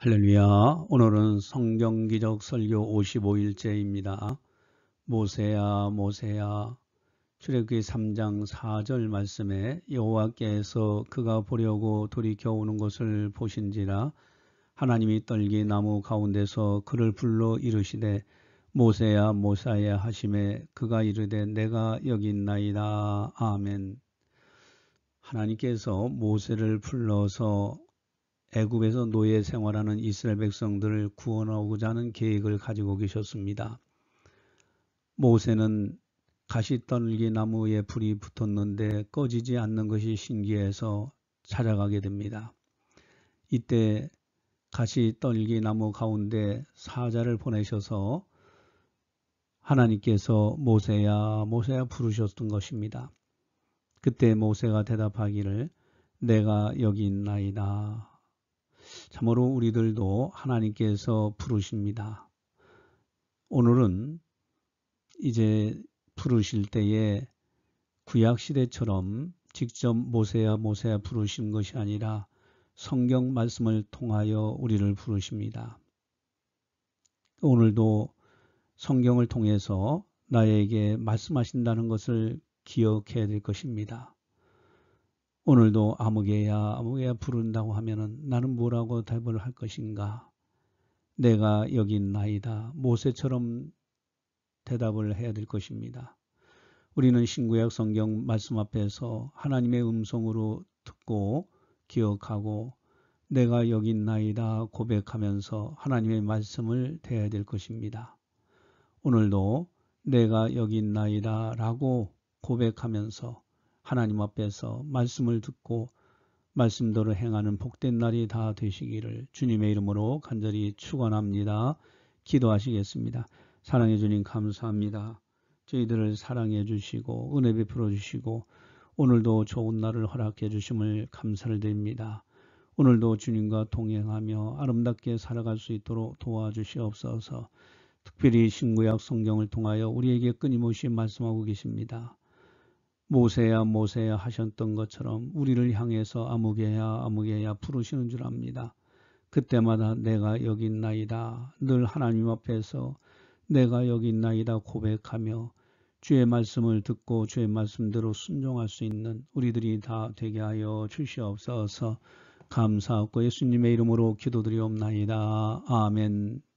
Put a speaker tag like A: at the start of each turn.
A: 할렐루야. 오늘은 성경기적 설교 55일째입니다. 모세야 모세야 출애굽기 3장 4절 말씀에 여호와께서 그가 보려고 돌이켜 오는 것을 보신지라 하나님이 떨기 나무 가운데서 그를 불러 이르시되 모세야 모세야 하심에 그가 이르되 내가 여기 있나이다. 아멘. 하나님께서 모세를 불러서 애굽에서 노예 생활하는 이스라엘 백성들을 구원하고자 하는 계획을 가지고 계셨습니다. 모세는 가시떨기 나무에 불이 붙었는데 꺼지지 않는 것이 신기해서 찾아가게 됩니다. 이때 가시떨기 나무 가운데 사자를 보내셔서 하나님께서 모세야 모세야 부르셨던 것입니다. 그때 모세가 대답하기를 내가 여기 있나이다 참으로 우리들도 하나님께서 부르십니다. 오늘은 이제 부르실 때에 구약시대처럼 직접 모세야 모세야 부르신 것이 아니라 성경 말씀을 통하여 우리를 부르십니다. 오늘도 성경을 통해서 나에게 말씀하신다는 것을 기억해야 될 것입니다. 오늘도 아무개야 아무개야 부른다고 하면 나는 뭐라고 대답을 할 것인가? 내가 여기 나이다 모세처럼 대답을 해야 될 것입니다. 우리는 신구약 성경 말씀 앞에서 하나님의 음성으로 듣고 기억하고 내가 여기 나이다 고백하면서 하나님의 말씀을 대해야 될 것입니다. 오늘도 내가 여기 나이다 라고 고백하면서 하나님 앞에서 말씀을 듣고 말씀대로 행하는 복된 날이 다 되시기를 주님의 이름으로 간절히 축원합니다. 기도하시겠습니다. 사랑해 주님 감사합니다. 저희들을 사랑해 주시고 은혜 베풀어 주시고 오늘도 좋은 날을 허락해 주심을 감사를 드립니다. 오늘도 주님과 동행하며 아름답게 살아갈 수 있도록 도와주시옵소서. 특별히 신구약 성경을 통하여 우리에게 끊임없이 말씀하고 계십니다. 모세야 모세야 하셨던 것처럼 우리를 향해서 아무개야 아무개야 부르시는 줄 압니다. 그때마다 내가 여기 있나이다. 늘 하나님 앞에서 내가 여기 있나이다 고백하며 주의 말씀을 듣고 주의 말씀대로 순종할 수 있는 우리들이 다 되게 하여 주시옵소서 감사하고 예수님의 이름으로 기도드리옵나이다. 아멘.